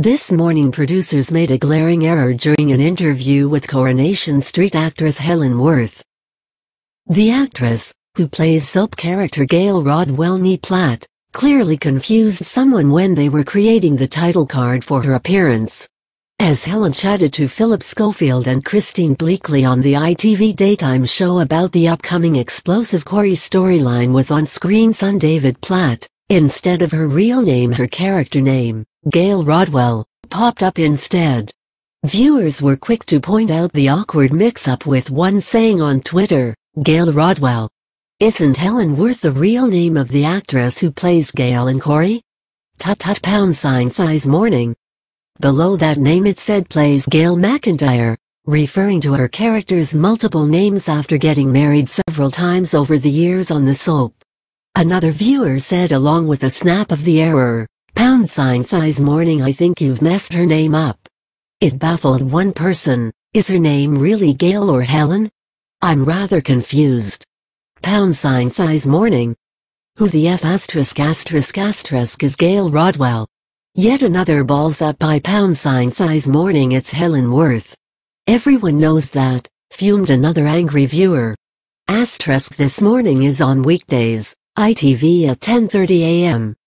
This morning producers made a glaring error during an interview with Coronation Street actress Helen Worth. The actress, who plays soap character Gail Rodwell Nee Platt, clearly confused someone when they were creating the title card for her appearance. As Helen chatted to Philip Schofield and Christine Bleakley on the ITV daytime show about the upcoming explosive Corey storyline with on-screen son David Platt, instead of her real name her character name, Gail Rodwell, popped up instead. Viewers were quick to point out the awkward mix-up with one saying on Twitter, Gail Rodwell. Isn't Helen Worth the real name of the actress who plays Gail and Corey? Tut tut pound sign thighs morning. Below that name it said plays Gail McIntyre, referring to her character's multiple names after getting married several times over the years on the soap. Another viewer said along with a snap of the error, Pound sign thighs morning I think you've messed her name up. It baffled one person, is her name really Gail or Helen? I'm rather confused. Pound sign thighs morning. Who the F asterisk asterisk asterisk is Gail Rodwell? Yet another balls up by pound sign thighs morning it's Helen Worth. Everyone knows that, fumed another angry viewer. Asterisk this morning is on weekdays, ITV at 10.30 a.m.